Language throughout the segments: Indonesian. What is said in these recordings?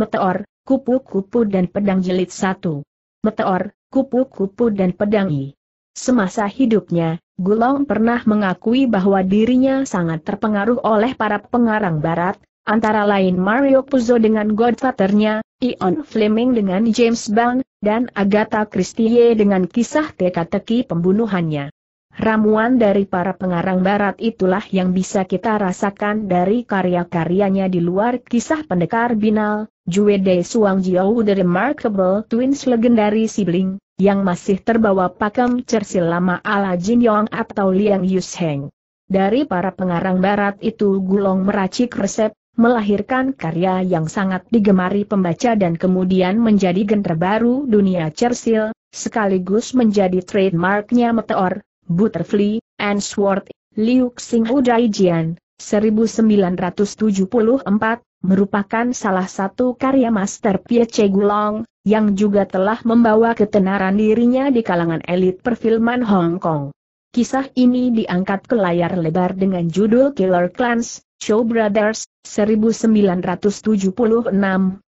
Meteor, Kupu-Kupu dan Pedang Jilid satu. Meteor, Kupu-Kupu dan Pedang I. Semasa hidupnya, Gulong pernah mengakui bahwa dirinya sangat terpengaruh oleh para pengarang barat, antara lain Mario Puzo dengan Godfathernya, Ion Fleming dengan James Bond, dan Agatha Christie dengan kisah teka-teki pembunuhannya. Ramuan dari para pengarang barat itulah yang bisa kita rasakan dari karya-karyanya di luar kisah pendekar binal, Jue De Suang Jiao The Remarkable Twins Legendary Sibling, yang masih terbawa pakem cersil lama ala Jin Yong atau Liang Yusheng. Dari para pengarang barat itu gulong meracik resep, melahirkan karya yang sangat digemari pembaca dan kemudian menjadi genre baru dunia cersil, sekaligus menjadi trademarknya Meteor, Butterfly, and Sword, Liu Xing Udai Jian, 1974, merupakan salah satu karya master Piece Gulong, yang juga telah membawa ketenaran dirinya di kalangan elit perfilman Hong Kong. Kisah ini diangkat ke layar lebar dengan judul Killer Clans, Show Brothers, 1976,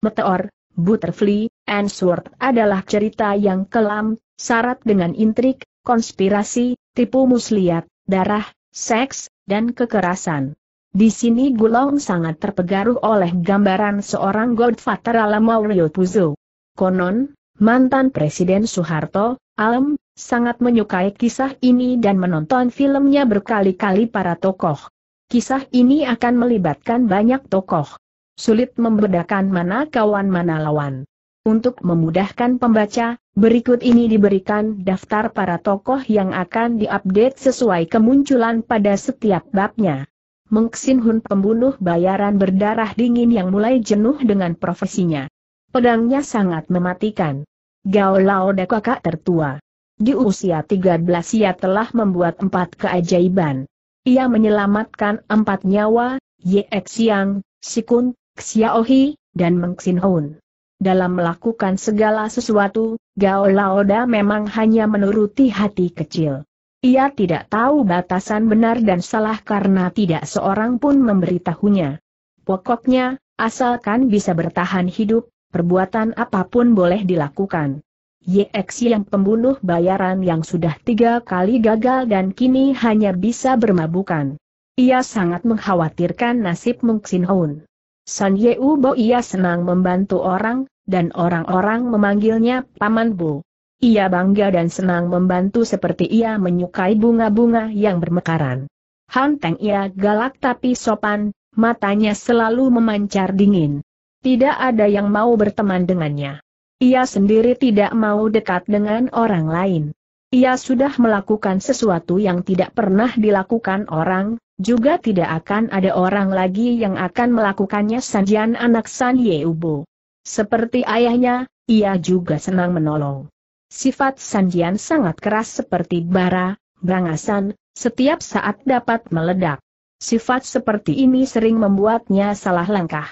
Meteor, Butterfly, and Sword adalah cerita yang kelam, syarat dengan intrik, konspirasi, tipu muslihat, darah, seks, dan kekerasan. Di sini Gulong sangat terpengaruh oleh gambaran seorang Godfather ala Mauryo Puzo. Konon, mantan Presiden Soeharto, alam sangat menyukai kisah ini dan menonton filmnya berkali-kali para tokoh. Kisah ini akan melibatkan banyak tokoh. Sulit membedakan mana kawan mana lawan. Untuk memudahkan pembaca, berikut ini diberikan daftar para tokoh yang akan diupdate sesuai kemunculan pada setiap babnya. Mengxin Hun pembunuh bayaran berdarah dingin yang mulai jenuh dengan profesinya. Pedangnya sangat mematikan. Gao Lao Da kakak tertua. Di usia 13 ia telah membuat empat keajaiban. Ia menyelamatkan empat nyawa, Ye Xiang, Sikun, Xiaohi, dan Mengxin Hun. Dalam melakukan segala sesuatu, Gao Laoda memang hanya menuruti hati kecil. Ia tidak tahu batasan benar dan salah karena tidak seorang pun memberitahunya. Pokoknya, asalkan bisa bertahan hidup, perbuatan apapun boleh dilakukan. YX yang pembunuh bayaran yang sudah tiga kali gagal dan kini hanya bisa bermabukan. Ia sangat mengkhawatirkan nasib Mung Sin Hoon. San Yeu Bo ia senang membantu orang, dan orang-orang memanggilnya Paman Bu. Ia bangga dan senang membantu seperti ia menyukai bunga-bunga yang bermekaran. Han Hanteng ia galak tapi sopan, matanya selalu memancar dingin. Tidak ada yang mau berteman dengannya. Ia sendiri tidak mau dekat dengan orang lain. Ia sudah melakukan sesuatu yang tidak pernah dilakukan orang, juga tidak akan ada orang lagi yang akan melakukannya sanjian anak San Yeubo. Seperti ayahnya, ia juga senang menolong. Sifat Sanjian sangat keras seperti bara, berangasan. setiap saat dapat meledak. Sifat seperti ini sering membuatnya salah langkah.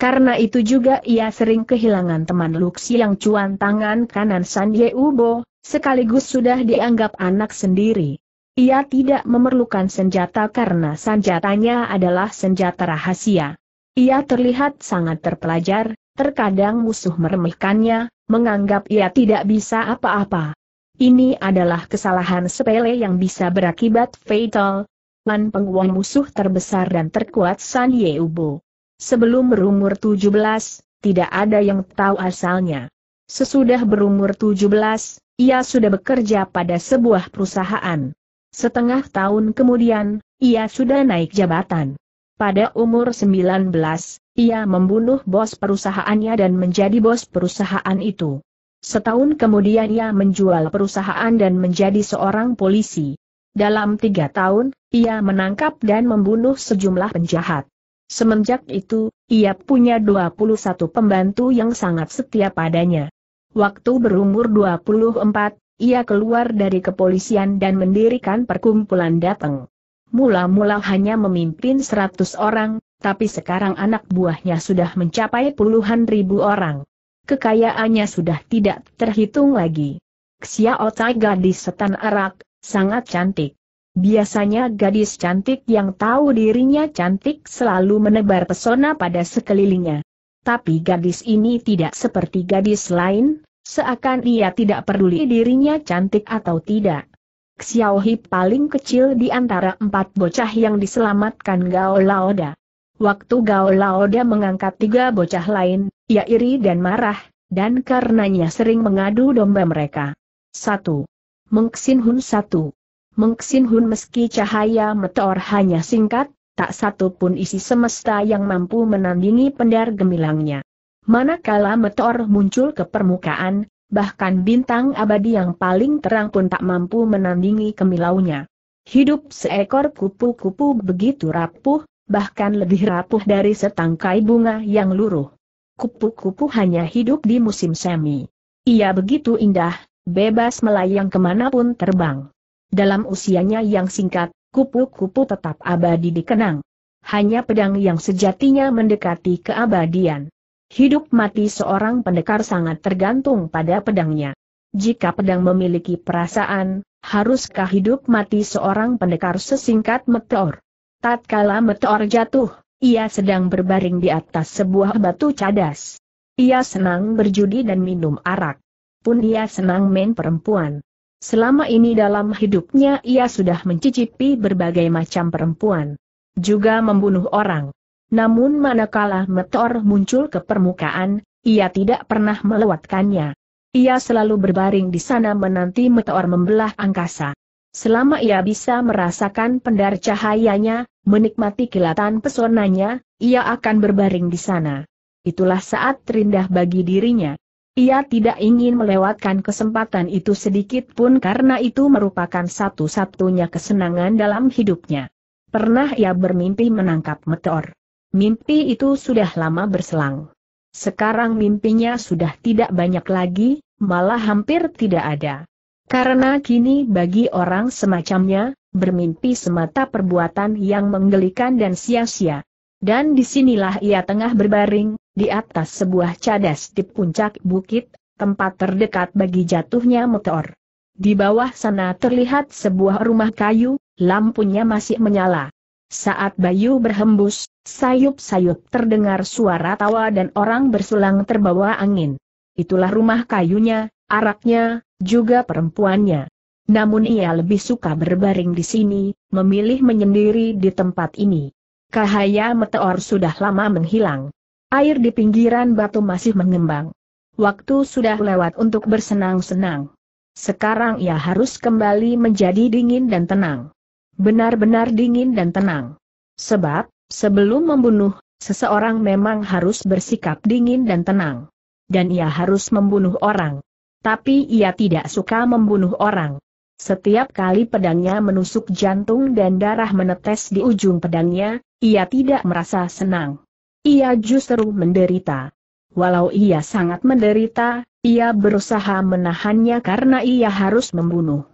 Karena itu juga ia sering kehilangan teman Luxi yang cuan tangan kanan San Ubo, sekaligus sudah dianggap anak sendiri. Ia tidak memerlukan senjata karena senjatanya adalah senjata rahasia. Ia terlihat sangat terpelajar, terkadang musuh meremehkannya, menganggap ia tidak bisa apa-apa. Ini adalah kesalahan sepele yang bisa berakibat fatal. Lan penguang musuh terbesar dan terkuat San Yeubo. Sebelum berumur 17, tidak ada yang tahu asalnya. Sesudah berumur 17, ia sudah bekerja pada sebuah perusahaan. Setengah tahun kemudian, ia sudah naik jabatan. Pada umur 19, ia membunuh bos perusahaannya dan menjadi bos perusahaan itu. Setahun kemudian ia menjual perusahaan dan menjadi seorang polisi. Dalam tiga tahun, ia menangkap dan membunuh sejumlah penjahat. Semenjak itu, ia punya 21 pembantu yang sangat setia padanya. Waktu berumur 24, ia keluar dari kepolisian dan mendirikan perkumpulan datang. Mula-mula hanya memimpin 100 orang, tapi sekarang anak buahnya sudah mencapai puluhan ribu orang. Kekayaannya sudah tidak terhitung lagi. Xiao Tai gadis setan arak, sangat cantik. Biasanya gadis cantik yang tahu dirinya cantik selalu menebar pesona pada sekelilingnya. Tapi gadis ini tidak seperti gadis lain, seakan ia tidak peduli dirinya cantik atau tidak. Xiao Hip paling kecil di antara empat bocah yang diselamatkan Gao Laoda. Waktu Gao Laoda mengangkat tiga bocah lain, ia iri dan marah, dan karenanya sering mengadu domba mereka. 1. Mengxin Hun 1. Mengxin Hun meski cahaya meteor hanya singkat, tak satu pun isi semesta yang mampu menandingi pendar gemilangnya. Manakala meteor muncul ke permukaan, bahkan bintang abadi yang paling terang pun tak mampu menandingi kemilaunya. Hidup seekor kupu-kupu begitu rapuh, bahkan lebih rapuh dari setangkai bunga yang luruh. Kupu-kupu hanya hidup di musim semi. Ia begitu indah, bebas melayang kemanapun terbang. Dalam usianya yang singkat, kupu-kupu tetap abadi dikenang. Hanya pedang yang sejatinya mendekati keabadian. Hidup mati seorang pendekar sangat tergantung pada pedangnya. Jika pedang memiliki perasaan, haruskah hidup mati seorang pendekar sesingkat meteor? Tatkala meteor jatuh, ia sedang berbaring di atas sebuah batu cadas. Ia senang berjudi dan minum arak. Pun ia senang main perempuan. Selama ini dalam hidupnya ia sudah mencicipi berbagai macam perempuan. Juga membunuh orang. Namun manakala meteor muncul ke permukaan, ia tidak pernah melewatkannya. Ia selalu berbaring di sana menanti meteor membelah angkasa. Selama ia bisa merasakan pendar cahayanya, Menikmati kilatan pesonanya, ia akan berbaring di sana. Itulah saat terindah bagi dirinya. Ia tidak ingin melewatkan kesempatan itu sedikit pun karena itu merupakan satu-satunya kesenangan dalam hidupnya. Pernah ia bermimpi menangkap meteor. Mimpi itu sudah lama berselang. Sekarang mimpinya sudah tidak banyak lagi, malah hampir tidak ada. Karena kini bagi orang semacamnya, bermimpi semata perbuatan yang menggelikan dan sia-sia. Dan disinilah ia tengah berbaring, di atas sebuah cadas di puncak bukit, tempat terdekat bagi jatuhnya meteor. Di bawah sana terlihat sebuah rumah kayu, lampunya masih menyala. Saat Bayu berhembus, sayup-sayup terdengar suara tawa dan orang bersulang terbawa angin. Itulah rumah kayunya, araknya, juga perempuannya. Namun ia lebih suka berbaring di sini, memilih menyendiri di tempat ini. Cahaya meteor sudah lama menghilang. Air di pinggiran batu masih mengembang. Waktu sudah lewat untuk bersenang-senang. Sekarang ia harus kembali menjadi dingin dan tenang. Benar-benar dingin dan tenang. Sebab, sebelum membunuh, seseorang memang harus bersikap dingin dan tenang. Dan ia harus membunuh orang. Tapi ia tidak suka membunuh orang. Setiap kali pedangnya menusuk jantung dan darah menetes di ujung pedangnya, ia tidak merasa senang. Ia justru menderita. Walau ia sangat menderita, ia berusaha menahannya karena ia harus membunuh.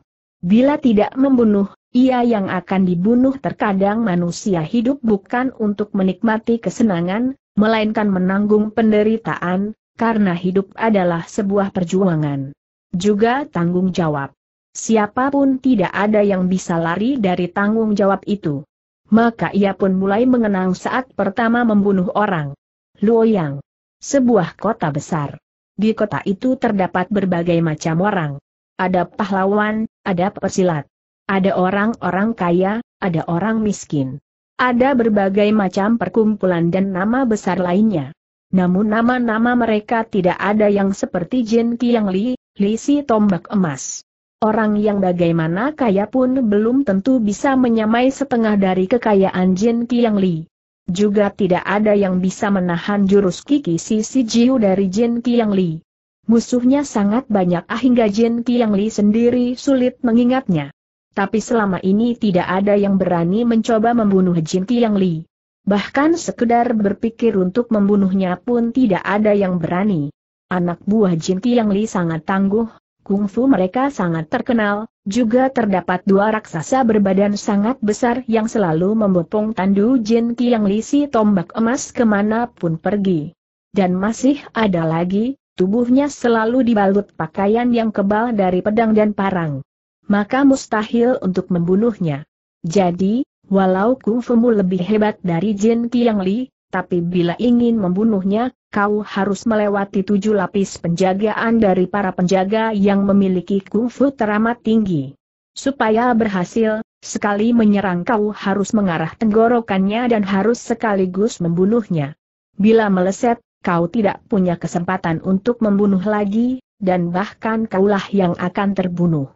Bila tidak membunuh, ia yang akan dibunuh terkadang manusia hidup bukan untuk menikmati kesenangan, melainkan menanggung penderitaan, karena hidup adalah sebuah perjuangan. Juga tanggung jawab. Siapapun tidak ada yang bisa lari dari tanggung jawab itu. Maka ia pun mulai mengenang saat pertama membunuh orang. Luoyang. Sebuah kota besar. Di kota itu terdapat berbagai macam orang. Ada pahlawan, ada persilat, Ada orang-orang kaya, ada orang miskin. Ada berbagai macam perkumpulan dan nama besar lainnya. Namun nama-nama mereka tidak ada yang seperti Jin Kiang Li, Li Si Tombak Emas. Orang yang bagaimana kaya pun belum tentu bisa menyamai setengah dari kekayaan Jin Kiang Li. Juga tidak ada yang bisa menahan jurus Kiki Si Jiu dari Jin Kiang Li. Musuhnya sangat banyak ahingga hingga Jin Kiang Li sendiri sulit mengingatnya. Tapi selama ini tidak ada yang berani mencoba membunuh Jin Kiang Li. Bahkan sekedar berpikir untuk membunuhnya pun tidak ada yang berani. Anak buah Jin Kiang Li sangat tangguh, kungfu mereka sangat terkenal, juga terdapat dua raksasa berbadan sangat besar yang selalu membopong Tandu Jin yang Lisi tombak emas kemanapun pergi. Dan masih ada lagi, tubuhnya selalu dibalut pakaian yang kebal dari pedang dan parang. Maka mustahil untuk membunuhnya. Jadi, walau kungfumu lebih hebat dari Jin yang Li, tapi bila ingin membunuhnya, kau harus melewati tujuh lapis penjagaan dari para penjaga yang memiliki kungfu teramat tinggi. Supaya berhasil, sekali menyerang kau harus mengarah tenggorokannya dan harus sekaligus membunuhnya. Bila meleset, kau tidak punya kesempatan untuk membunuh lagi, dan bahkan kaulah yang akan terbunuh.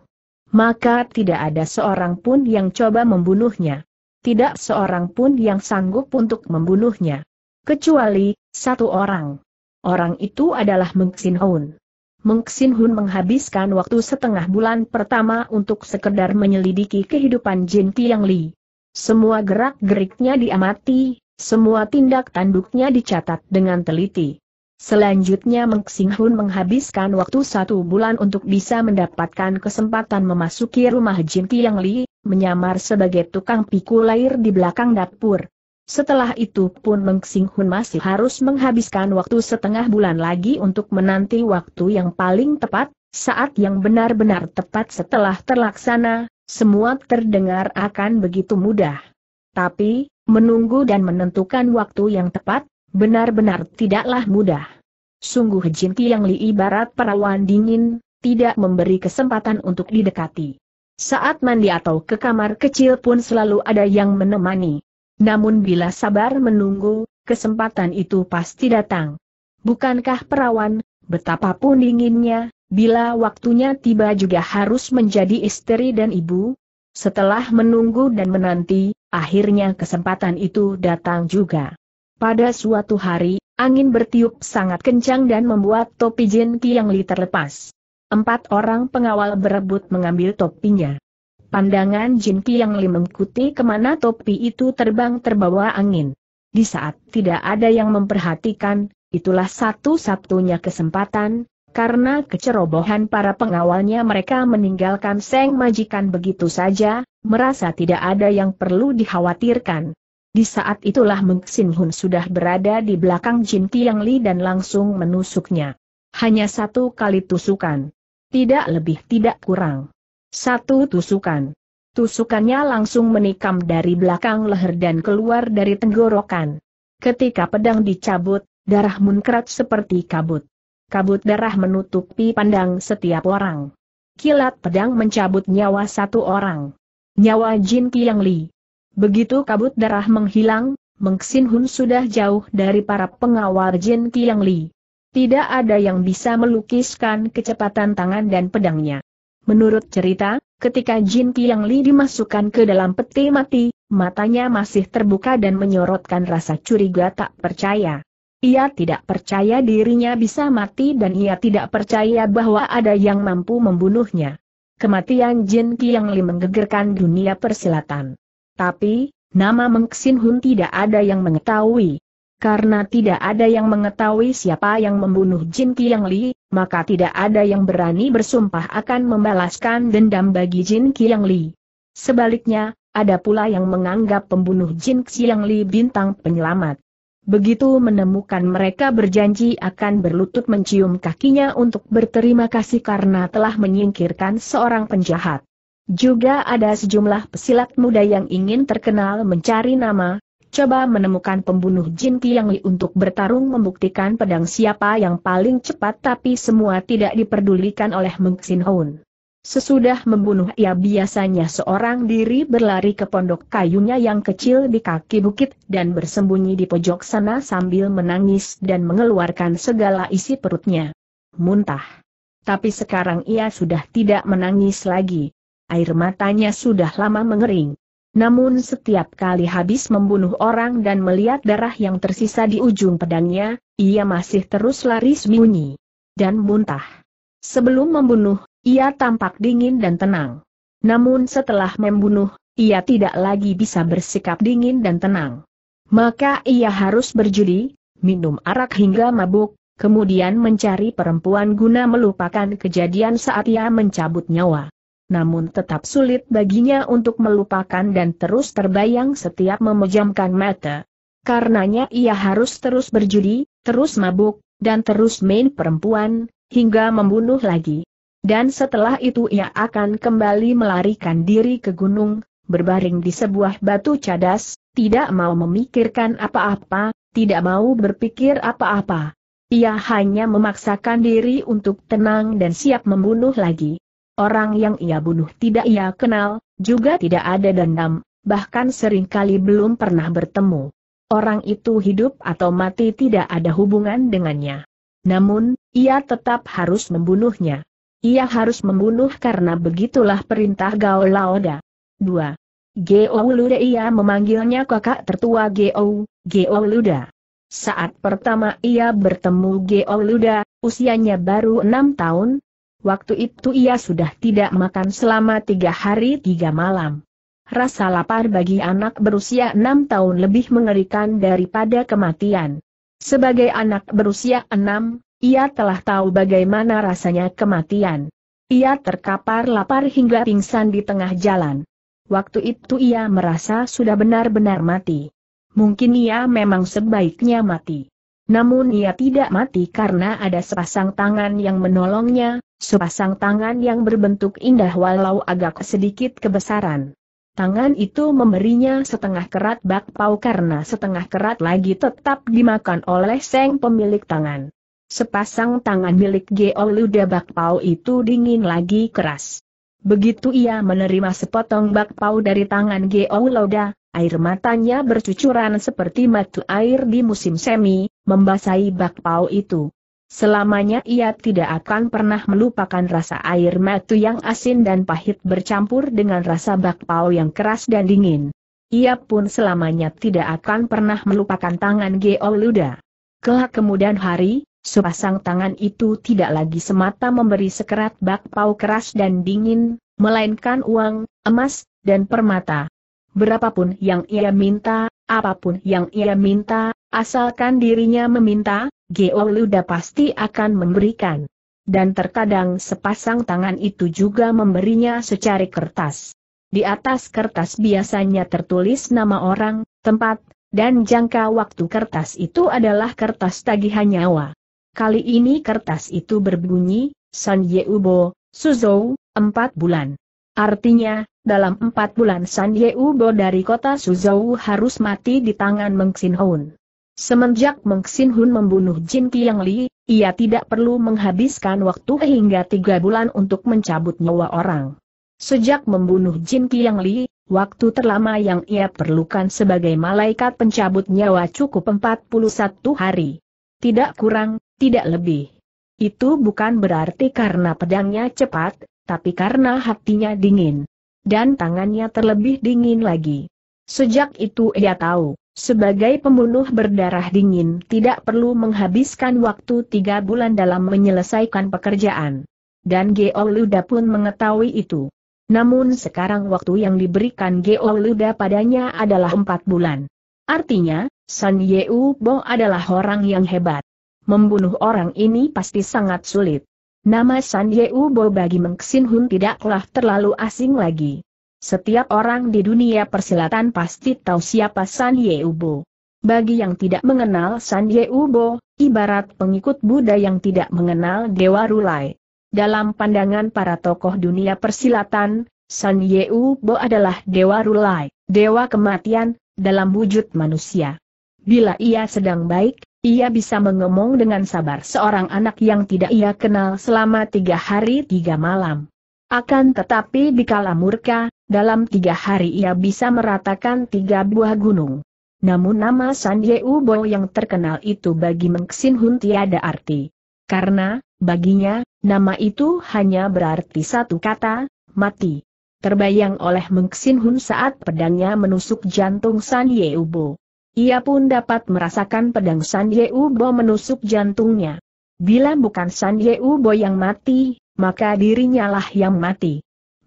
Maka tidak ada seorang pun yang coba membunuhnya. Tidak seorang pun yang sanggup untuk membunuhnya kecuali satu orang. Orang itu adalah Meng Xin Hun. Meng Xin Hun menghabiskan waktu setengah bulan pertama untuk sekedar menyelidiki kehidupan Jin Tiang Li. Semua gerak-geriknya diamati, semua tindak tanduknya dicatat dengan teliti. Selanjutnya Meng Xin Hun menghabiskan waktu satu bulan untuk bisa mendapatkan kesempatan memasuki rumah Jin Tiang Li, menyamar sebagai tukang pikul air di belakang dapur. Setelah itu pun Meng Xing Hun masih harus menghabiskan waktu setengah bulan lagi untuk menanti waktu yang paling tepat, saat yang benar-benar tepat setelah terlaksana, semua terdengar akan begitu mudah. Tapi, menunggu dan menentukan waktu yang tepat, benar-benar tidaklah mudah. Sungguh Jin yang Li ibarat perawan dingin, tidak memberi kesempatan untuk didekati. Saat mandi atau ke kamar kecil pun selalu ada yang menemani. Namun bila sabar menunggu, kesempatan itu pasti datang. Bukankah perawan, betapapun dinginnya, bila waktunya tiba juga harus menjadi istri dan ibu? Setelah menunggu dan menanti, akhirnya kesempatan itu datang juga. Pada suatu hari, angin bertiup sangat kencang dan membuat topi Jin Kiang Li terlepas. Empat orang pengawal berebut mengambil topinya. Pandangan Jin Yang Li mengikuti kemana topi itu terbang terbawa angin. Di saat tidak ada yang memperhatikan, itulah satu-satunya kesempatan, karena kecerobohan para pengawalnya mereka meninggalkan Seng Majikan begitu saja, merasa tidak ada yang perlu dikhawatirkan. Di saat itulah Meng Xin Hun sudah berada di belakang Jin Yang Li dan langsung menusuknya. Hanya satu kali tusukan. Tidak lebih tidak kurang. Satu tusukan. Tusukannya langsung menikam dari belakang leher dan keluar dari tenggorokan. Ketika pedang dicabut, darah munkrat seperti kabut. Kabut darah menutupi pandang setiap orang. Kilat pedang mencabut nyawa satu orang. Nyawa Jin Kiang Li. Begitu kabut darah menghilang, Meng Xin Hun sudah jauh dari para pengawal Jin Kiang Li. Tidak ada yang bisa melukiskan kecepatan tangan dan pedangnya. Menurut cerita, ketika Jin Kiang Li dimasukkan ke dalam peti mati, matanya masih terbuka dan menyorotkan rasa curiga tak percaya. Ia tidak percaya dirinya bisa mati dan ia tidak percaya bahwa ada yang mampu membunuhnya. Kematian Jin Kiang Li menggegerkan dunia persilatan. Tapi, nama Meng Xin Hun tidak ada yang mengetahui. Karena tidak ada yang mengetahui siapa yang membunuh Jin Kiang Li, maka tidak ada yang berani bersumpah akan membalaskan dendam bagi Jin Kiang Li. Sebaliknya, ada pula yang menganggap pembunuh Jin Qiang Li bintang penyelamat. Begitu menemukan mereka berjanji akan berlutut mencium kakinya untuk berterima kasih karena telah menyingkirkan seorang penjahat. Juga ada sejumlah pesilat muda yang ingin terkenal mencari nama, coba menemukan pembunuh Jin Tiangli untuk bertarung membuktikan pedang siapa yang paling cepat tapi semua tidak diperdulikan oleh Meng Xin Sesudah membunuh ia biasanya seorang diri berlari ke pondok kayunya yang kecil di kaki bukit dan bersembunyi di pojok sana sambil menangis dan mengeluarkan segala isi perutnya. Muntah. Tapi sekarang ia sudah tidak menangis lagi. Air matanya sudah lama mengering. Namun setiap kali habis membunuh orang dan melihat darah yang tersisa di ujung pedangnya, ia masih terus lari sembunyi dan muntah. Sebelum membunuh, ia tampak dingin dan tenang. Namun setelah membunuh, ia tidak lagi bisa bersikap dingin dan tenang. Maka ia harus berjudi, minum arak hingga mabuk, kemudian mencari perempuan guna melupakan kejadian saat ia mencabut nyawa namun tetap sulit baginya untuk melupakan dan terus terbayang setiap memejamkan mata. Karenanya ia harus terus berjudi, terus mabuk, dan terus main perempuan, hingga membunuh lagi. Dan setelah itu ia akan kembali melarikan diri ke gunung, berbaring di sebuah batu cadas, tidak mau memikirkan apa-apa, tidak mau berpikir apa-apa. Ia hanya memaksakan diri untuk tenang dan siap membunuh lagi. Orang yang ia bunuh tidak ia kenal, juga tidak ada dendam, bahkan seringkali belum pernah bertemu. Orang itu hidup atau mati tidak ada hubungan dengannya. Namun, ia tetap harus membunuhnya. Ia harus membunuh karena begitulah perintah Gao Laoda. 2. Geo Luda ia memanggilnya kakak tertua Geo, Geo Luda. Saat pertama ia bertemu Geo Luda, usianya baru enam tahun, Waktu itu ia sudah tidak makan selama tiga hari tiga malam. Rasa lapar bagi anak berusia enam tahun lebih mengerikan daripada kematian. Sebagai anak berusia enam, ia telah tahu bagaimana rasanya kematian. Ia terkapar lapar hingga pingsan di tengah jalan. Waktu itu ia merasa sudah benar-benar mati. Mungkin ia memang sebaiknya mati. Namun ia tidak mati karena ada sepasang tangan yang menolongnya, Sepasang tangan yang berbentuk indah walau agak sedikit kebesaran. Tangan itu memberinya setengah kerat bakpau karena setengah kerat lagi tetap dimakan oleh seng pemilik tangan. Sepasang tangan milik Geo Luda bakpau itu dingin lagi keras. Begitu ia menerima sepotong bakpau dari tangan Geo Luda, air matanya bercucuran seperti matu air di musim semi, membasahi bakpau itu. Selamanya ia tidak akan pernah melupakan rasa air matu yang asin dan pahit bercampur dengan rasa bakpao yang keras dan dingin. Ia pun selamanya tidak akan pernah melupakan tangan Luda. Kelak kemudian hari, sepasang tangan itu tidak lagi semata memberi sekerat bakpao keras dan dingin, melainkan uang, emas, dan permata. Berapapun yang ia minta, apapun yang ia minta, asalkan dirinya meminta, Geoluda pasti akan memberikan. Dan terkadang sepasang tangan itu juga memberinya secari kertas. Di atas kertas biasanya tertulis nama orang, tempat, dan jangka waktu kertas itu adalah kertas tagihan nyawa. Kali ini kertas itu berbunyi, San Yeubo, Suzhou, 4 bulan. Artinya, dalam 4 bulan San Yeubo dari kota Suzhou harus mati di tangan Meng Xin Semenjak Meng Xin Hun membunuh Jin Yang Li, ia tidak perlu menghabiskan waktu hingga tiga bulan untuk mencabut nyawa orang. Sejak membunuh Jin Yang Li, waktu terlama yang ia perlukan sebagai malaikat pencabut nyawa cukup 41 hari. Tidak kurang, tidak lebih. Itu bukan berarti karena pedangnya cepat, tapi karena hatinya dingin. Dan tangannya terlebih dingin lagi. Sejak itu ia tahu, sebagai pembunuh berdarah dingin tidak perlu menghabiskan waktu tiga bulan dalam menyelesaikan pekerjaan. Dan Geo Luda pun mengetahui itu. Namun sekarang waktu yang diberikan Geo Luda padanya adalah empat bulan. Artinya, San Yeu Bo adalah orang yang hebat. Membunuh orang ini pasti sangat sulit. Nama San Yeu Bo bagi Xin Hun tidaklah terlalu asing lagi. Setiap orang di dunia persilatan pasti tahu siapa San Yeubo. Bagi yang tidak mengenal San Yeubo, ibarat pengikut Buddha yang tidak mengenal Dewa Rulai. Dalam pandangan para tokoh dunia persilatan, San Yeubo adalah Dewa Rulai, Dewa Kematian, dalam wujud manusia. Bila ia sedang baik, ia bisa mengemong dengan sabar seorang anak yang tidak ia kenal selama tiga hari tiga malam. Akan tetapi dikala murka, dalam tiga hari ia bisa meratakan tiga buah gunung. Namun nama San Yeu Bo yang terkenal itu bagi Mengxin Xin Hun tiada arti. Karena, baginya, nama itu hanya berarti satu kata, mati. Terbayang oleh Mengxin Xin Hun saat pedangnya menusuk jantung San Yeu Bo. Ia pun dapat merasakan pedang San Yeu Bo menusuk jantungnya. Bila bukan San Yeu Bo yang mati, maka dirinya lah yang mati.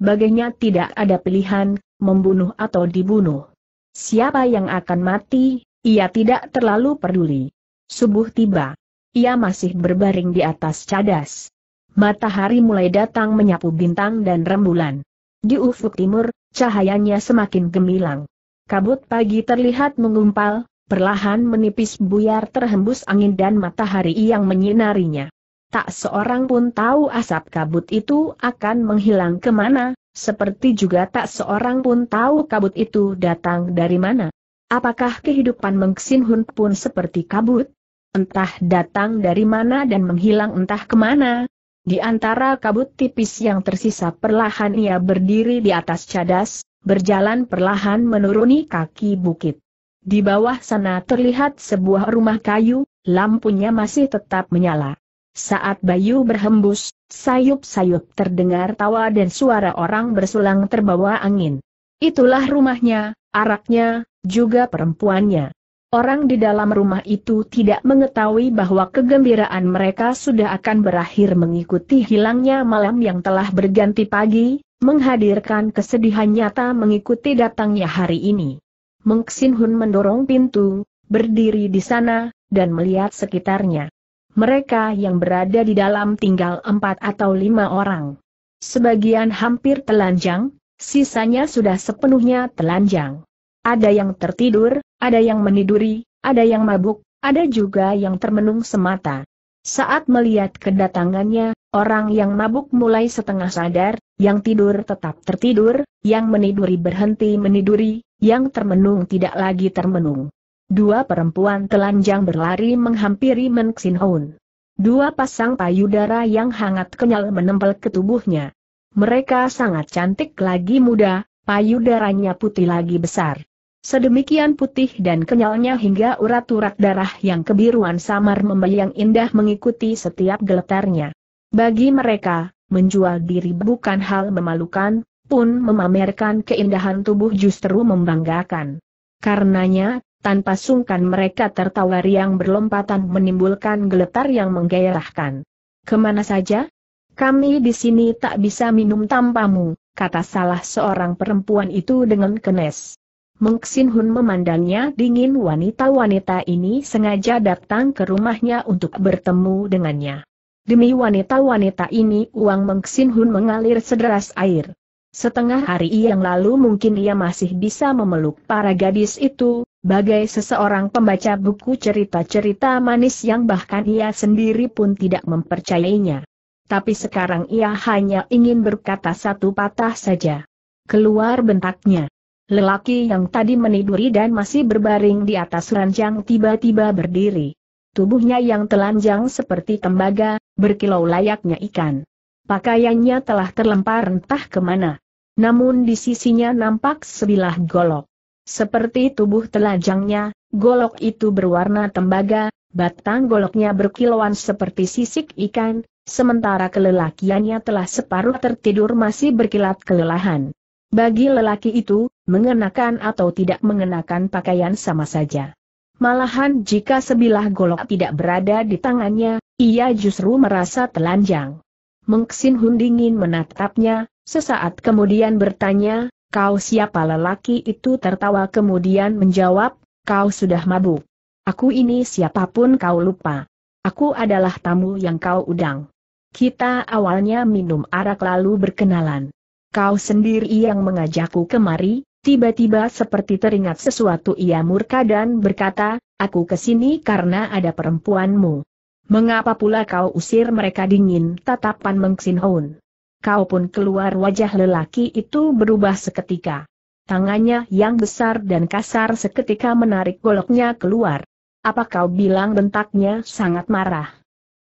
Baginya tidak ada pilihan, membunuh atau dibunuh. Siapa yang akan mati, ia tidak terlalu peduli. Subuh tiba. Ia masih berbaring di atas cadas. Matahari mulai datang menyapu bintang dan rembulan. Di ufuk timur, cahayanya semakin gemilang. Kabut pagi terlihat mengumpal, perlahan menipis buyar terhembus angin dan matahari yang menyinarinya. Tak seorang pun tahu asap kabut itu akan menghilang kemana, seperti juga tak seorang pun tahu kabut itu datang dari mana. Apakah kehidupan Mengxin Hun pun seperti kabut? Entah datang dari mana dan menghilang entah kemana. Di antara kabut tipis yang tersisa perlahan ia berdiri di atas cadas, berjalan perlahan menuruni kaki bukit. Di bawah sana terlihat sebuah rumah kayu, lampunya masih tetap menyala. Saat Bayu berhembus, sayup-sayup terdengar tawa dan suara orang bersulang terbawa angin. Itulah rumahnya, araknya, juga perempuannya. Orang di dalam rumah itu tidak mengetahui bahwa kegembiraan mereka sudah akan berakhir mengikuti hilangnya malam yang telah berganti pagi, menghadirkan kesedihan nyata mengikuti datangnya hari ini. Mengksin Hun mendorong pintu, berdiri di sana, dan melihat sekitarnya mereka yang berada di dalam tinggal empat atau lima orang. Sebagian hampir telanjang, sisanya sudah sepenuhnya telanjang. Ada yang tertidur, ada yang meniduri, ada yang mabuk, ada juga yang termenung semata. Saat melihat kedatangannya, orang yang mabuk mulai setengah sadar, yang tidur tetap tertidur, yang meniduri berhenti meniduri, yang termenung tidak lagi termenung. Dua perempuan telanjang berlari menghampiri Men Xinhoun. Dua pasang payudara yang hangat kenyal menempel ke tubuhnya. Mereka sangat cantik lagi muda, payudaranya putih lagi besar. Sedemikian putih dan kenyalnya hingga urat-urat darah yang kebiruan samar membayang indah mengikuti setiap geletarnya. Bagi mereka, menjual diri bukan hal memalukan, pun memamerkan keindahan tubuh justru membanggakan. Karenanya, tanpa sungkan mereka tertawa riang berlompatan menimbulkan geletar yang menggairahkan. Kemana saja? Kami di sini tak bisa minum tanpamu, kata salah seorang perempuan itu dengan kenes. Mengksin Hun memandangnya dingin wanita-wanita ini sengaja datang ke rumahnya untuk bertemu dengannya. Demi wanita-wanita ini uang Mengksin Hun mengalir sederas air. Setengah hari yang lalu mungkin ia masih bisa memeluk para gadis itu, bagai seseorang pembaca buku cerita-cerita manis yang bahkan ia sendiri pun tidak mempercayainya. Tapi sekarang ia hanya ingin berkata satu patah saja. Keluar bentaknya. Lelaki yang tadi meniduri dan masih berbaring di atas ranjang tiba-tiba berdiri. Tubuhnya yang telanjang seperti tembaga, berkilau layaknya ikan. Pakaiannya telah terlempar entah kemana. Namun di sisinya nampak sebilah golok. Seperti tubuh telanjangnya, golok itu berwarna tembaga, batang goloknya berkilauan seperti sisik ikan, sementara kelelakiannya telah separuh tertidur masih berkilat kelelahan. Bagi lelaki itu, mengenakan atau tidak mengenakan pakaian sama saja. Malahan jika sebilah golok tidak berada di tangannya, ia justru merasa telanjang. Mengsin Hun dingin menatapnya, sesaat kemudian bertanya, kau siapa lelaki itu tertawa kemudian menjawab, kau sudah mabuk. Aku ini siapapun kau lupa. Aku adalah tamu yang kau udang. Kita awalnya minum arak lalu berkenalan. Kau sendiri yang mengajakku kemari, tiba-tiba seperti teringat sesuatu ia murka dan berkata, aku kesini karena ada perempuanmu. Mengapa pula kau usir mereka dingin tatapan Mengsin Houn? Kau pun keluar wajah lelaki itu berubah seketika. Tangannya yang besar dan kasar seketika menarik goloknya keluar. Apa kau bilang bentaknya sangat marah?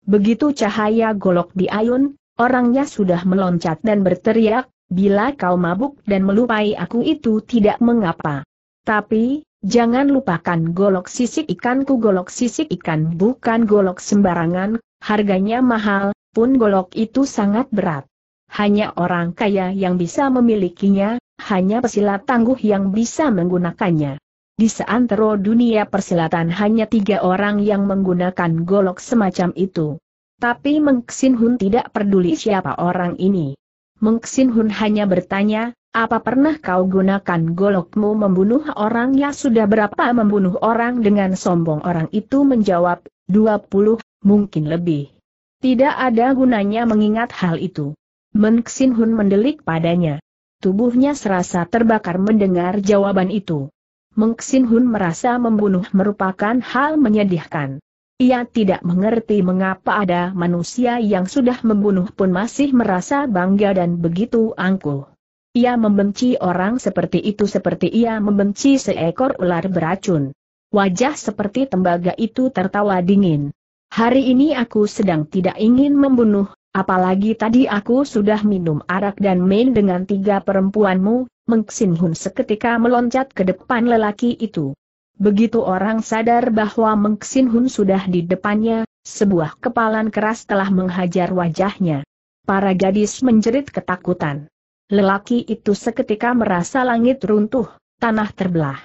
Begitu cahaya golok diayun, orangnya sudah meloncat dan berteriak, bila kau mabuk dan melupai aku itu tidak mengapa. Tapi, Jangan lupakan golok sisik ikanku golok sisik ikan bukan golok sembarangan, harganya mahal, pun golok itu sangat berat. Hanya orang kaya yang bisa memilikinya, hanya pesilat tangguh yang bisa menggunakannya. Di seantero dunia persilatan hanya tiga orang yang menggunakan golok semacam itu. Tapi Mengksin Hun tidak peduli siapa orang ini. Mengksin Hun hanya bertanya, apa pernah kau gunakan golokmu membunuh orang ya sudah berapa membunuh orang dengan sombong orang itu menjawab, 20, mungkin lebih. Tidak ada gunanya mengingat hal itu. Menksin Hun mendelik padanya. Tubuhnya serasa terbakar mendengar jawaban itu. Menksin Hun merasa membunuh merupakan hal menyedihkan. Ia tidak mengerti mengapa ada manusia yang sudah membunuh pun masih merasa bangga dan begitu angkuh. Ia membenci orang seperti itu seperti ia membenci seekor ular beracun. Wajah seperti tembaga itu tertawa dingin. Hari ini aku sedang tidak ingin membunuh, apalagi tadi aku sudah minum arak dan main dengan tiga perempuanmu, Mengxin Hun seketika meloncat ke depan lelaki itu. Begitu orang sadar bahwa Mengxin Hun sudah di depannya, sebuah kepalan keras telah menghajar wajahnya. Para gadis menjerit ketakutan. Lelaki itu seketika merasa langit runtuh, tanah terbelah.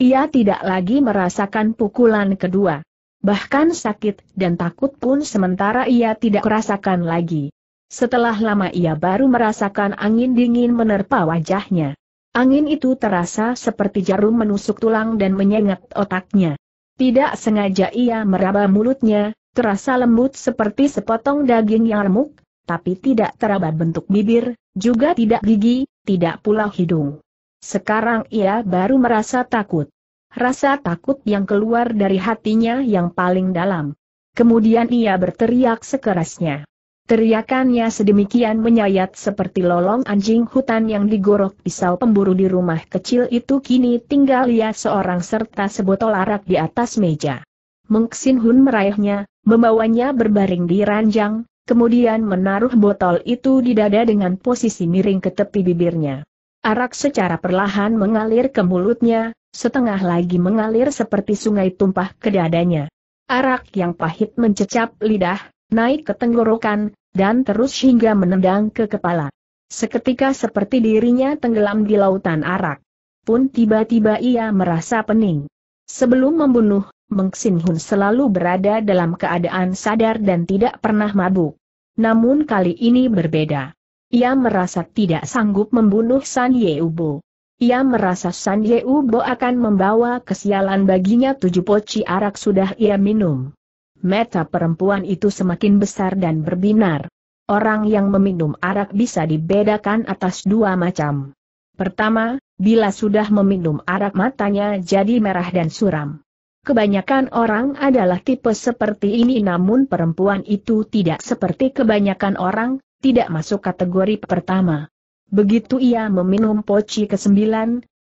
Ia tidak lagi merasakan pukulan kedua. Bahkan sakit dan takut pun sementara ia tidak merasakan lagi. Setelah lama ia baru merasakan angin dingin menerpa wajahnya. Angin itu terasa seperti jarum menusuk tulang dan menyengat otaknya. Tidak sengaja ia meraba mulutnya, terasa lembut seperti sepotong daging yang remuk, tapi tidak teraba bentuk bibir, juga tidak gigi, tidak pula hidung. Sekarang ia baru merasa takut. Rasa takut yang keluar dari hatinya yang paling dalam. Kemudian ia berteriak sekerasnya. Teriakannya sedemikian menyayat seperti lolong anjing hutan yang digorok pisau pemburu di rumah kecil itu kini tinggal ia seorang serta sebotol arak di atas meja. Mengksin Hun meraihnya, membawanya berbaring di ranjang, kemudian menaruh botol itu di dada dengan posisi miring ke tepi bibirnya. Arak secara perlahan mengalir ke mulutnya, setengah lagi mengalir seperti sungai tumpah ke dadanya. Arak yang pahit mencecap lidah, naik ke tenggorokan, dan terus hingga menendang ke kepala. Seketika seperti dirinya tenggelam di lautan arak. Pun tiba-tiba ia merasa pening. Sebelum membunuh, Meng Sin Hun selalu berada dalam keadaan sadar dan tidak pernah mabuk namun kali ini berbeda. Ia merasa tidak sanggup membunuh San Yeubo. Ia merasa San Yeubo akan membawa kesialan baginya tujuh poci arak sudah ia minum. Meta perempuan itu semakin besar dan berbinar. Orang yang meminum arak bisa dibedakan atas dua macam. Pertama, bila sudah meminum arak matanya jadi merah dan suram. Kebanyakan orang adalah tipe seperti ini namun perempuan itu tidak seperti kebanyakan orang, tidak masuk kategori pertama. Begitu ia meminum poci ke-9,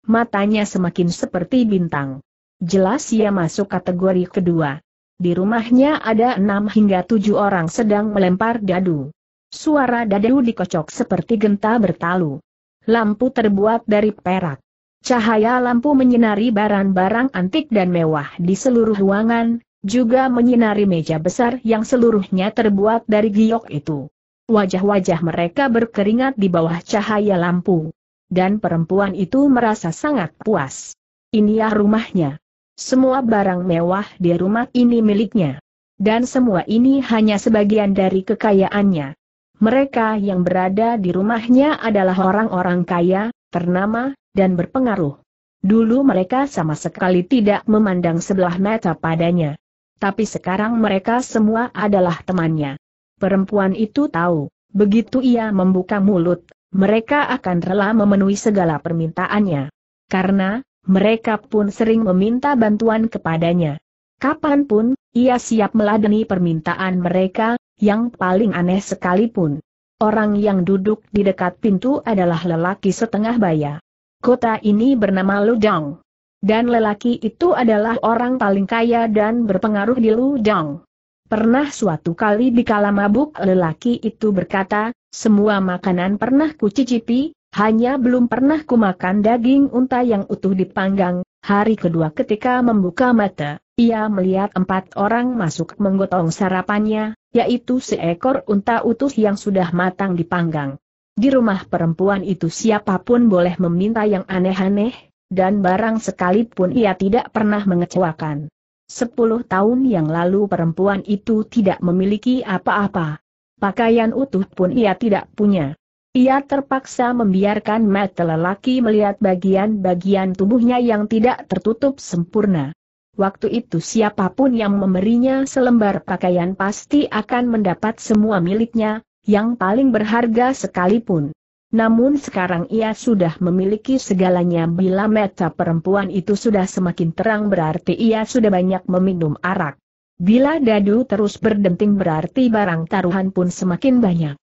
matanya semakin seperti bintang. Jelas ia masuk kategori kedua. Di rumahnya ada enam hingga tujuh orang sedang melempar dadu. Suara dadu dikocok seperti genta bertalu. Lampu terbuat dari perak. Cahaya lampu menyinari barang-barang antik dan mewah di seluruh ruangan, juga menyinari meja besar yang seluruhnya terbuat dari giok itu. Wajah-wajah mereka berkeringat di bawah cahaya lampu. Dan perempuan itu merasa sangat puas. Ini Inilah ya rumahnya. Semua barang mewah di rumah ini miliknya. Dan semua ini hanya sebagian dari kekayaannya. Mereka yang berada di rumahnya adalah orang-orang kaya, ternama, dan berpengaruh. Dulu mereka sama sekali tidak memandang sebelah mata padanya. Tapi sekarang mereka semua adalah temannya. Perempuan itu tahu, begitu ia membuka mulut, mereka akan rela memenuhi segala permintaannya. Karena, mereka pun sering meminta bantuan kepadanya. Kapanpun, ia siap meladeni permintaan mereka, yang paling aneh sekalipun. Orang yang duduk di dekat pintu adalah lelaki setengah bayar. Kota ini bernama Ludong. Dan lelaki itu adalah orang paling kaya dan berpengaruh di Ludong. Pernah suatu kali di kala mabuk lelaki itu berkata, semua makanan pernah kucicipi, hanya belum pernah kumakan daging unta yang utuh dipanggang. Hari kedua ketika membuka mata, ia melihat empat orang masuk menggotong sarapannya, yaitu seekor unta utuh yang sudah matang dipanggang, di rumah perempuan itu siapapun boleh meminta yang aneh-aneh, dan barang sekalipun ia tidak pernah mengecewakan. Sepuluh tahun yang lalu perempuan itu tidak memiliki apa-apa. Pakaian utuh pun ia tidak punya. Ia terpaksa membiarkan mata lelaki melihat bagian-bagian tubuhnya yang tidak tertutup sempurna. Waktu itu siapapun yang memberinya selembar pakaian pasti akan mendapat semua miliknya, yang paling berharga sekalipun. Namun sekarang ia sudah memiliki segalanya bila meta perempuan itu sudah semakin terang berarti ia sudah banyak meminum arak. Bila dadu terus berdenting berarti barang taruhan pun semakin banyak.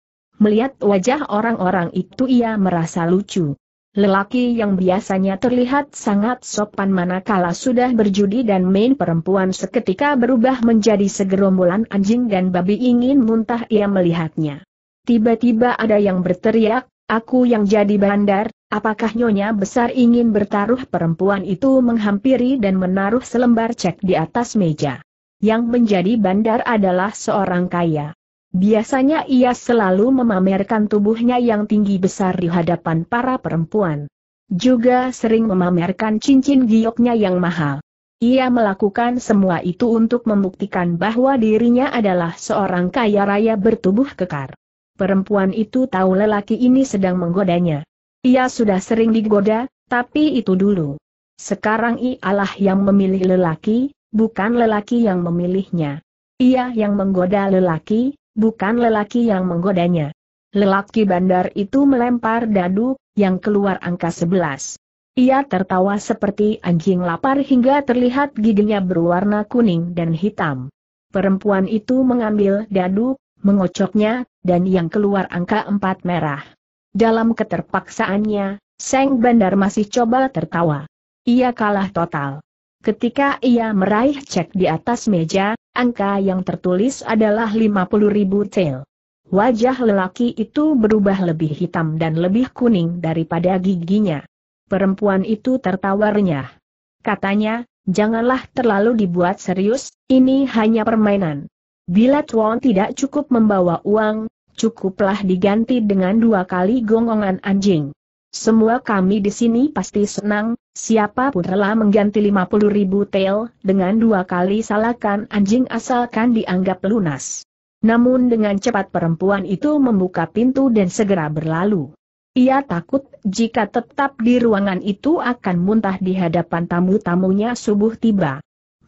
Melihat wajah orang-orang itu ia merasa lucu. Lelaki yang biasanya terlihat sangat sopan manakala sudah berjudi dan main perempuan seketika berubah menjadi segerombolan anjing dan babi ingin muntah ia melihatnya. Tiba-tiba ada yang berteriak, aku yang jadi bandar, apakah nyonya besar ingin bertaruh perempuan itu menghampiri dan menaruh selembar cek di atas meja. Yang menjadi bandar adalah seorang kaya. Biasanya ia selalu memamerkan tubuhnya yang tinggi besar di hadapan para perempuan. Juga sering memamerkan cincin gioknya yang mahal. Ia melakukan semua itu untuk membuktikan bahwa dirinya adalah seorang kaya raya bertubuh kekar perempuan itu tahu lelaki ini sedang menggodanya. Ia sudah sering digoda, tapi itu dulu. Sekarang ia ialah yang memilih lelaki, bukan lelaki yang memilihnya. Ia yang menggoda lelaki, bukan lelaki yang menggodanya. Lelaki bandar itu melempar dadu, yang keluar angka 11. Ia tertawa seperti anjing lapar hingga terlihat giginya berwarna kuning dan hitam. Perempuan itu mengambil dadu, mengocoknya, dan yang keluar angka empat merah. Dalam keterpaksaannya, Seng Bandar masih coba tertawa. Ia kalah total. Ketika ia meraih cek di atas meja, angka yang tertulis adalah 50 ribu tel. Wajah lelaki itu berubah lebih hitam dan lebih kuning daripada giginya. Perempuan itu tertawa renyah. Katanya, janganlah terlalu dibuat serius, ini hanya permainan. Bila Tuan tidak cukup membawa uang, cukuplah diganti dengan dua kali gongongan anjing. Semua kami di sini pasti senang, siapapun rela mengganti 50 ribu tel, dengan dua kali salakan anjing asalkan dianggap lunas. Namun dengan cepat perempuan itu membuka pintu dan segera berlalu. Ia takut jika tetap di ruangan itu akan muntah di hadapan tamu-tamunya subuh tiba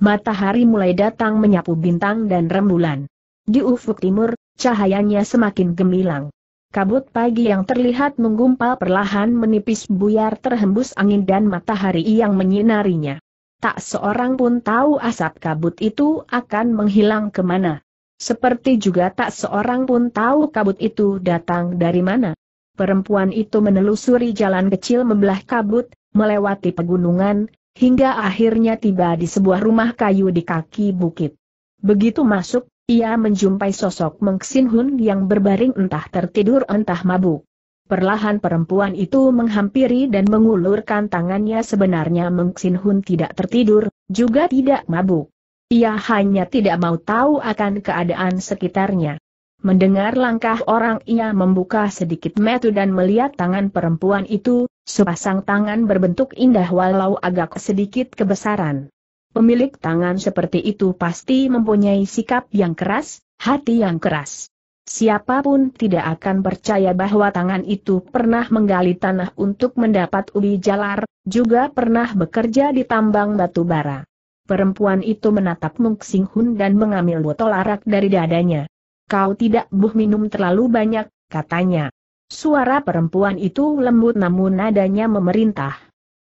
matahari mulai datang menyapu bintang dan rembulan. Di ufuk timur, cahayanya semakin gemilang. Kabut pagi yang terlihat menggumpal perlahan menipis buyar terhembus angin dan matahari yang menyinarinya. Tak seorang pun tahu asap kabut itu akan menghilang kemana. Seperti juga tak seorang pun tahu kabut itu datang dari mana. Perempuan itu menelusuri jalan kecil membelah kabut, melewati pegunungan, Hingga akhirnya tiba di sebuah rumah kayu di kaki bukit. Begitu masuk, ia menjumpai sosok Meng Hun yang berbaring entah tertidur entah mabuk. Perlahan perempuan itu menghampiri dan mengulurkan tangannya sebenarnya Meng Hun tidak tertidur, juga tidak mabuk. Ia hanya tidak mau tahu akan keadaan sekitarnya. Mendengar langkah orang ia membuka sedikit metu dan melihat tangan perempuan itu, sepasang tangan berbentuk indah walau agak sedikit kebesaran. Pemilik tangan seperti itu pasti mempunyai sikap yang keras, hati yang keras. Siapapun tidak akan percaya bahwa tangan itu pernah menggali tanah untuk mendapat ubi jalar, juga pernah bekerja di tambang batu bara. Perempuan itu menatap Mung Sing Hun dan mengambil botol arak dari dadanya kau tidak buh minum terlalu banyak, katanya. Suara perempuan itu lembut namun nadanya memerintah.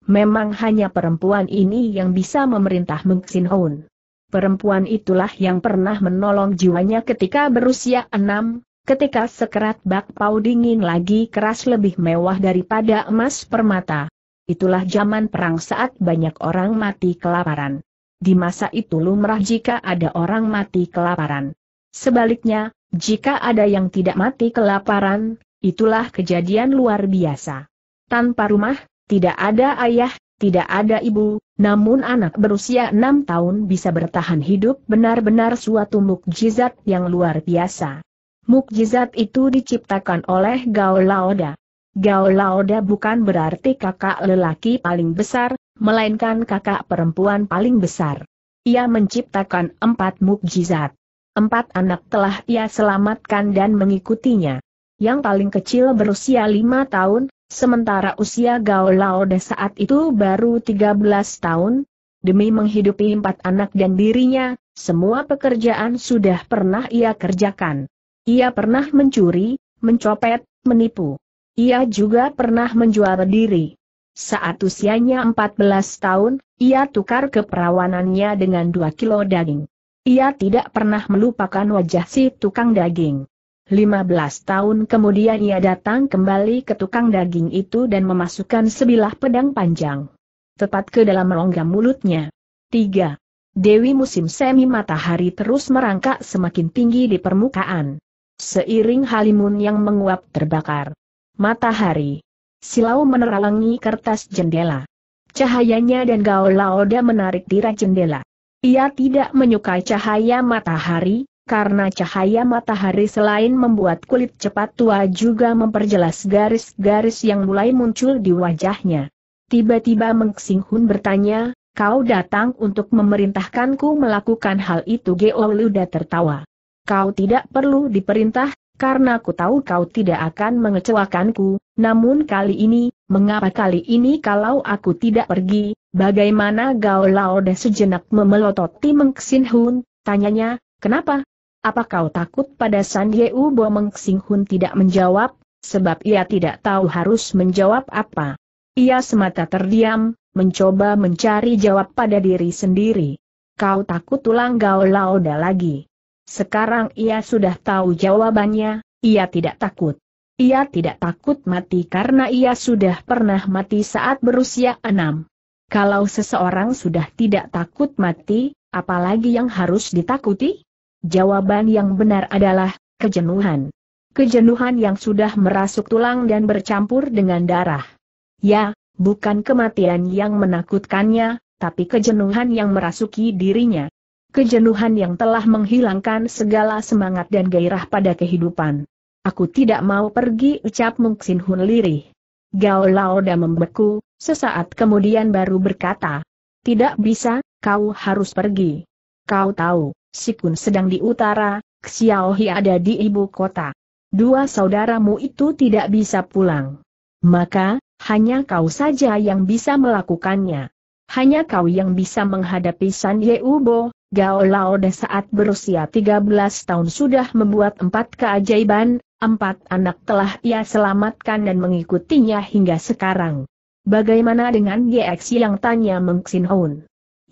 Memang hanya perempuan ini yang bisa memerintah Mengxin Hoon. Perempuan itulah yang pernah menolong jiwanya ketika berusia enam, ketika sekerat bakpao dingin lagi keras lebih mewah daripada emas permata. Itulah zaman perang saat banyak orang mati kelaparan. Di masa itu lumrah jika ada orang mati kelaparan. Sebaliknya, jika ada yang tidak mati kelaparan, itulah kejadian luar biasa. Tanpa rumah, tidak ada ayah, tidak ada ibu, namun anak berusia enam tahun bisa bertahan hidup benar-benar suatu mukjizat yang luar biasa. Mukjizat itu diciptakan oleh Gao Laoda. Gao Laoda bukan berarti kakak lelaki paling besar, melainkan kakak perempuan paling besar. Ia menciptakan empat mukjizat. Empat anak telah ia selamatkan dan mengikutinya. Yang paling kecil berusia lima tahun, sementara usia Gao Laode saat itu baru tiga belas tahun. Demi menghidupi empat anak dan dirinya, semua pekerjaan sudah pernah ia kerjakan. Ia pernah mencuri, mencopet, menipu. Ia juga pernah menjual diri. Saat usianya 14 tahun, ia tukar keperawanannya dengan 2 kilo daging. Ia tidak pernah melupakan wajah si tukang daging. 15 tahun kemudian ia datang kembali ke tukang daging itu dan memasukkan sebilah pedang panjang. Tepat ke dalam rongga mulutnya. 3. Dewi musim semi matahari terus merangkak semakin tinggi di permukaan. Seiring halimun yang menguap terbakar. Matahari. Silau menerangi kertas jendela. Cahayanya dan gaul laoda menarik tirai jendela. Ia tidak menyukai cahaya matahari, karena cahaya matahari selain membuat kulit cepat tua juga memperjelas garis-garis yang mulai muncul di wajahnya. Tiba-tiba Meng Hun bertanya, kau datang untuk memerintahkanku melakukan hal itu Geoluda tertawa. Kau tidak perlu diperintah, karena ku tahu kau tidak akan mengecewakanku, namun kali ini, mengapa kali ini kalau aku tidak pergi, bagaimana Gao Laode sejenak memelototi Meng Hun, tanyanya, kenapa? Apa kau takut pada San Yeu Bo Meng Hun tidak menjawab, sebab ia tidak tahu harus menjawab apa. Ia semata terdiam, mencoba mencari jawab pada diri sendiri. Kau takut tulang Gao Laode lagi. Sekarang ia sudah tahu jawabannya, ia tidak takut. Ia tidak takut mati karena ia sudah pernah mati saat berusia enam. Kalau seseorang sudah tidak takut mati, apalagi yang harus ditakuti? Jawaban yang benar adalah kejenuhan. Kejenuhan yang sudah merasuk tulang dan bercampur dengan darah. Ya, bukan kematian yang menakutkannya, tapi kejenuhan yang merasuki dirinya, Kejenuhan yang telah menghilangkan segala semangat dan gairah pada kehidupan. Aku tidak mau pergi ucap Muksin Hun lirih. Gao Laoda membeku, sesaat kemudian baru berkata. Tidak bisa, kau harus pergi. Kau tahu, Sikun sedang di utara, Xiaohi ada di ibu kota. Dua saudaramu itu tidak bisa pulang. Maka, hanya kau saja yang bisa melakukannya. Hanya kau yang bisa menghadapi San Yeubo, Gao Lao De saat berusia 13 tahun sudah membuat empat keajaiban, empat anak telah ia selamatkan dan mengikutinya hingga sekarang. Bagaimana dengan YX yang tanya Meng Xin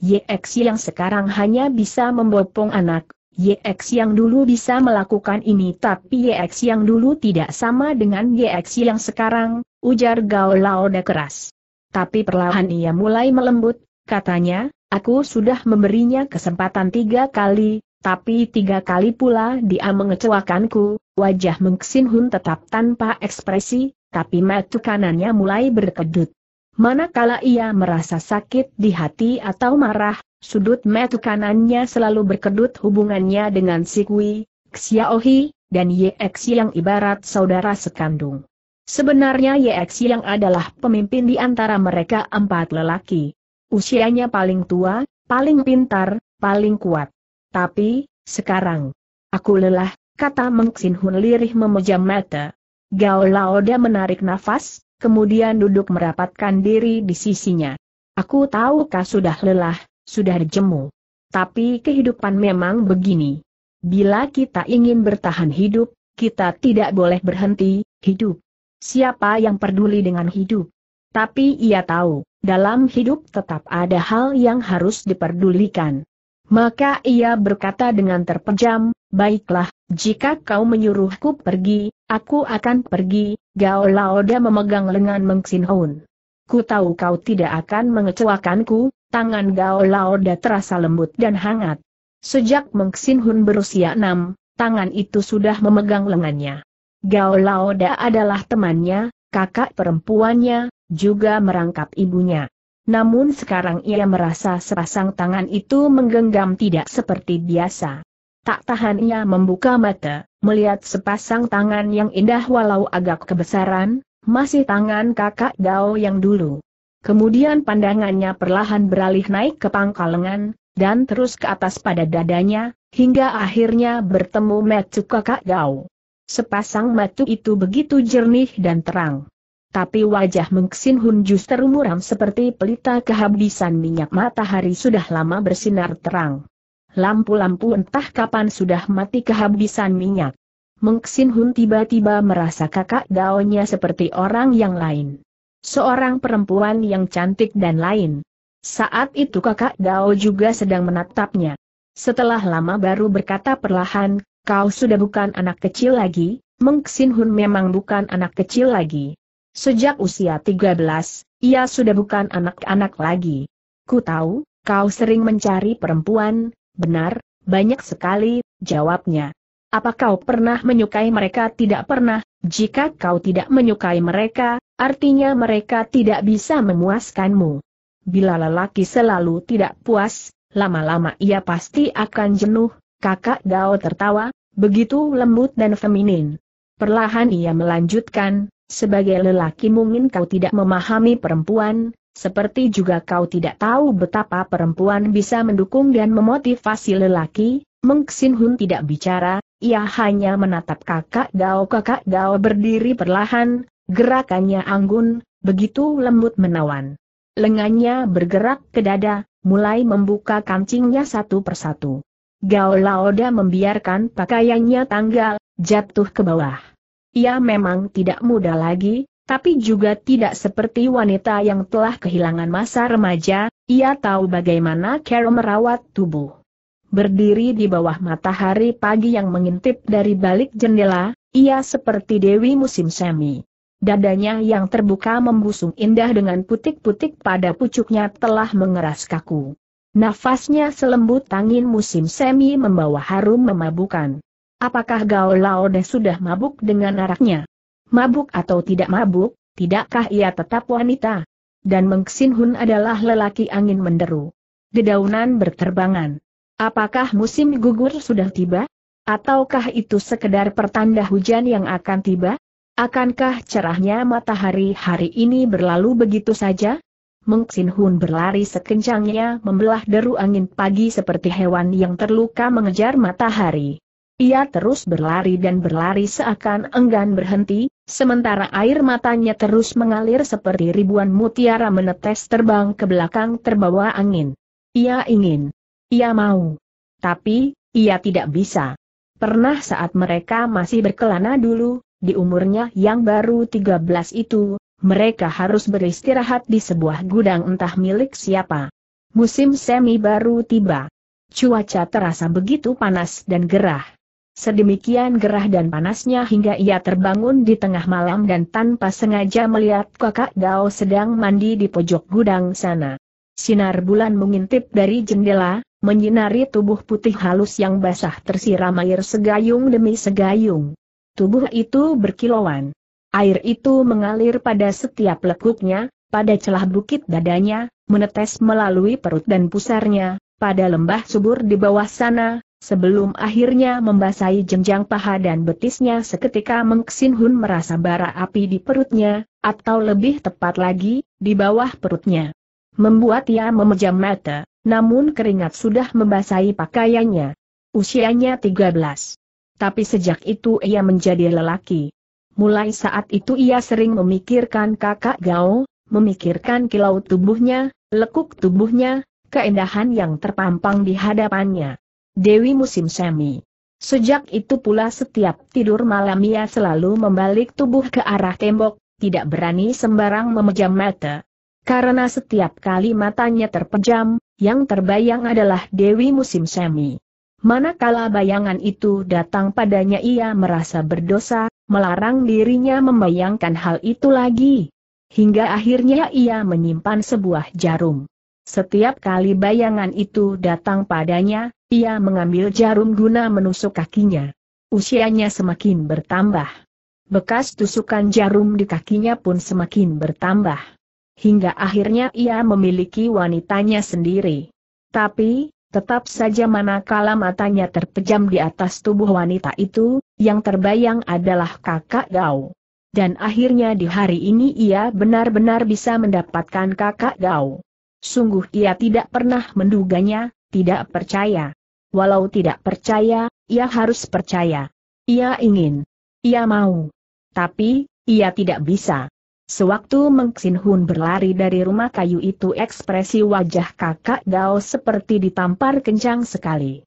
Ye YX yang sekarang hanya bisa membopong anak, YX yang dulu bisa melakukan ini tapi YX yang dulu tidak sama dengan YX yang sekarang, ujar Gao Lao De keras. Tapi perlahan ia mulai melembut, katanya, Aku sudah memberinya kesempatan tiga kali, tapi tiga kali pula dia mengecewakanku, wajah Mengsin Hun tetap tanpa ekspresi, tapi mata kanannya mulai berkedut. Manakala ia merasa sakit di hati atau marah, sudut mata kanannya selalu berkedut hubungannya dengan si Kui, Xiaohi, dan Yex yang ibarat saudara sekandung. Sebenarnya Yex yang adalah pemimpin di antara mereka empat lelaki. Usianya paling tua, paling pintar, paling kuat. Tapi, sekarang. Aku lelah, kata Meng Xin Hun lirih memejam mata. Gao Laoda menarik nafas, kemudian duduk merapatkan diri di sisinya. Aku tahu kau sudah lelah, sudah jemu. Tapi kehidupan memang begini. Bila kita ingin bertahan hidup, kita tidak boleh berhenti, hidup. Siapa yang peduli dengan hidup? Tapi ia tahu, dalam hidup tetap ada hal yang harus diperdulikan. Maka ia berkata dengan terpejam, Baiklah, jika kau menyuruhku pergi, aku akan pergi, Gao Laoda memegang lengan Meng Sin Ku tahu kau tidak akan mengecewakanku, tangan Gao Laoda terasa lembut dan hangat. Sejak Meng berusia enam, tangan itu sudah memegang lengannya. Gao Laoda adalah temannya, kakak perempuannya, juga merangkap ibunya. Namun sekarang ia merasa sepasang tangan itu menggenggam tidak seperti biasa. Tak tahan ia membuka mata, melihat sepasang tangan yang indah walau agak kebesaran, masih tangan kakak Dao yang dulu. Kemudian pandangannya perlahan beralih naik ke pangkal lengan, dan terus ke atas pada dadanya, hingga akhirnya bertemu metu kakak Dao. Sepasang mata itu begitu jernih dan terang. Tapi wajah Mengxin Hun justru muram seperti pelita kehabisan minyak matahari sudah lama bersinar terang. Lampu-lampu entah kapan sudah mati kehabisan minyak. Mengxin Hun tiba-tiba merasa kakak daunnya seperti orang yang lain. Seorang perempuan yang cantik dan lain. Saat itu kakak Dao juga sedang menatapnya. Setelah lama baru berkata perlahan, Kau sudah bukan anak kecil lagi, Meng Xin Hun memang bukan anak kecil lagi. Sejak usia 13, ia sudah bukan anak-anak lagi. Ku tahu, kau sering mencari perempuan, benar, banyak sekali, jawabnya. Apa kau pernah menyukai mereka? Tidak pernah, jika kau tidak menyukai mereka, artinya mereka tidak bisa memuaskanmu. Bila lelaki selalu tidak puas, lama-lama ia pasti akan jenuh, Kakak Gao tertawa, begitu lembut dan feminin. Perlahan ia melanjutkan, sebagai lelaki mungkin kau tidak memahami perempuan, seperti juga kau tidak tahu betapa perempuan bisa mendukung dan memotivasi lelaki, Meng Hun tidak bicara, ia hanya menatap kakak Gao kakak Gao berdiri perlahan, gerakannya anggun, begitu lembut menawan. Lengannya bergerak ke dada, mulai membuka kancingnya satu persatu. Gao Laoda membiarkan pakaiannya tanggal, jatuh ke bawah. Ia memang tidak muda lagi, tapi juga tidak seperti wanita yang telah kehilangan masa remaja, ia tahu bagaimana Carol merawat tubuh. Berdiri di bawah matahari pagi yang mengintip dari balik jendela, ia seperti Dewi musim semi. Dadanya yang terbuka membusung indah dengan putik-putik pada pucuknya telah mengeras kaku. Nafasnya selembut angin musim semi membawa harum memabukan. Apakah Gao Laode sudah mabuk dengan araknya? Mabuk atau tidak mabuk, tidakkah ia tetap wanita? Dan Meng Xin Hun adalah lelaki angin menderu. Dedaunan berterbangan. Apakah musim gugur sudah tiba? Ataukah itu sekedar pertanda hujan yang akan tiba? Akankah cerahnya matahari hari ini berlalu begitu saja? Meng Xin Hun berlari sekencangnya membelah deru angin pagi seperti hewan yang terluka mengejar matahari. Ia terus berlari dan berlari seakan enggan berhenti, sementara air matanya terus mengalir seperti ribuan mutiara menetes terbang ke belakang terbawa angin. Ia ingin. Ia mau. Tapi, ia tidak bisa. Pernah saat mereka masih berkelana dulu, di umurnya yang baru 13 itu, mereka harus beristirahat di sebuah gudang entah milik siapa. Musim semi baru tiba. Cuaca terasa begitu panas dan gerah. Sedemikian gerah dan panasnya hingga ia terbangun di tengah malam dan tanpa sengaja melihat kakak Gao sedang mandi di pojok gudang sana. Sinar bulan mengintip dari jendela, menyinari tubuh putih halus yang basah tersiram air segayung demi segayung. Tubuh itu berkilauan. Air itu mengalir pada setiap lekuknya, pada celah bukit dadanya, menetes melalui perut dan pusarnya, pada lembah subur di bawah sana, sebelum akhirnya membasahi jenjang paha dan betisnya seketika Meng hun merasa bara api di perutnya, atau lebih tepat lagi, di bawah perutnya. Membuat ia memejam mata, namun keringat sudah membasahi pakaiannya. Usianya 13. Tapi sejak itu ia menjadi lelaki. Mulai saat itu ia sering memikirkan kakak Gao, memikirkan kilau tubuhnya, lekuk tubuhnya, keindahan yang terpampang di hadapannya. Dewi musim semi. Sejak itu pula setiap tidur malam ia selalu membalik tubuh ke arah tembok, tidak berani sembarang memejam mata. Karena setiap kali matanya terpejam, yang terbayang adalah Dewi musim semi. Manakala bayangan itu datang padanya ia merasa berdosa, melarang dirinya membayangkan hal itu lagi. Hingga akhirnya ia menyimpan sebuah jarum. Setiap kali bayangan itu datang padanya, ia mengambil jarum guna menusuk kakinya. Usianya semakin bertambah. Bekas tusukan jarum di kakinya pun semakin bertambah. Hingga akhirnya ia memiliki wanitanya sendiri. Tapi, Tetap saja manakala matanya terpejam di atas tubuh wanita itu, yang terbayang adalah kakak Gao. Dan akhirnya di hari ini ia benar-benar bisa mendapatkan kakak Gao. Sungguh ia tidak pernah menduganya, tidak percaya. Walau tidak percaya, ia harus percaya. Ia ingin. Ia mau. Tapi, ia tidak bisa. Sewaktu Meng Xin Hun berlari dari rumah kayu itu ekspresi wajah kakak Gao seperti ditampar kencang sekali.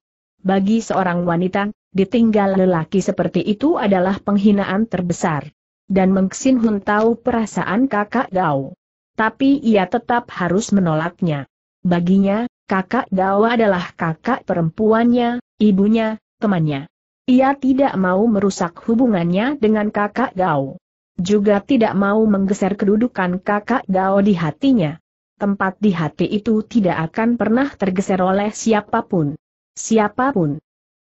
Bagi seorang wanita, ditinggal lelaki seperti itu adalah penghinaan terbesar. Dan Meng Xin Hun tahu perasaan kakak Dao. Tapi ia tetap harus menolaknya. Baginya, kakak Dao adalah kakak perempuannya, ibunya, temannya. Ia tidak mau merusak hubungannya dengan kakak Dao. Juga tidak mau menggeser kedudukan kakak Dao di hatinya tempat di hati itu tidak akan pernah tergeser oleh siapapun. Siapapun.